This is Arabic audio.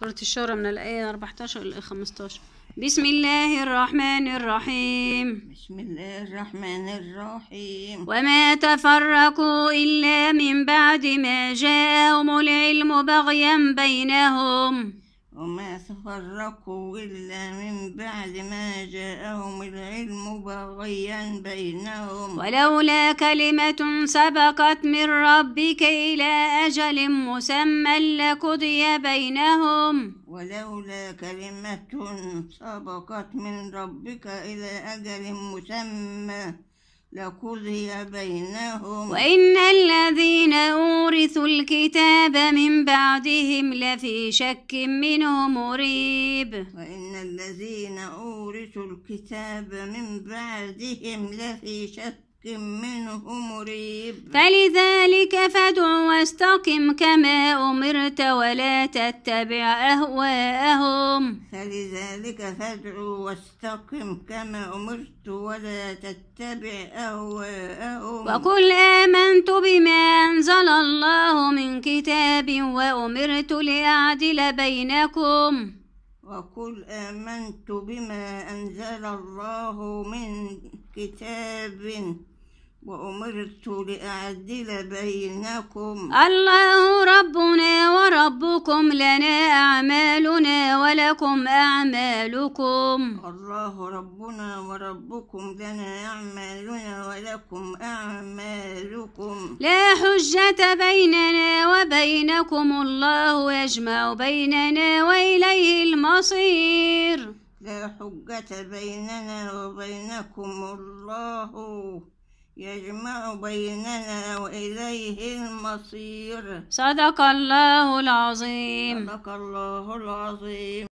سورة الشورى من الآية 14 إلى 15 بسم الله الرحمن الرحيم بسم الله الرحمن الرحيم وما تفرقوا إلا من بعد ما جاءهم العلم بغيا بينهم وما تفرقوا إلا من بعد ما جاءهم العلم بغيا بينهم ولولا كلمة سبقت من ربك إلى أجل مسمى لقضي بينهم ولولا كلمة سبقت من ربك إلى أجل مسمى لقضي بينهم وإن الذين أورثوا الكتاب من بعدهم لفي شك منه مريب وإن الذين أورثوا الكتاب من بعدهم لفي شك منه مريب فلذلك فادع واستقم كما أمرت ولا تتبع أهواءهم لكم فلذلك فادعوا واستقم كما أمرت ولا تتبع أهواءهم وقل آمنت بما أنزل الله من كتاب وأمرت لأعدل بينكم وقل آمنت بما أنزل الله من كتاب وأمرت لأعدل بينكم الله ربنا وربكم لنا لكم أعمالكم الله ربنا وربكم لنا أعمالنا ولكم أعمالكم لا حجة بيننا وبينكم الله يجمع بيننا وإليه المصير لا حجة بيننا وبينكم الله يجمع بيننا وإليه المصير صدق الله العظيم صدق الله العظيم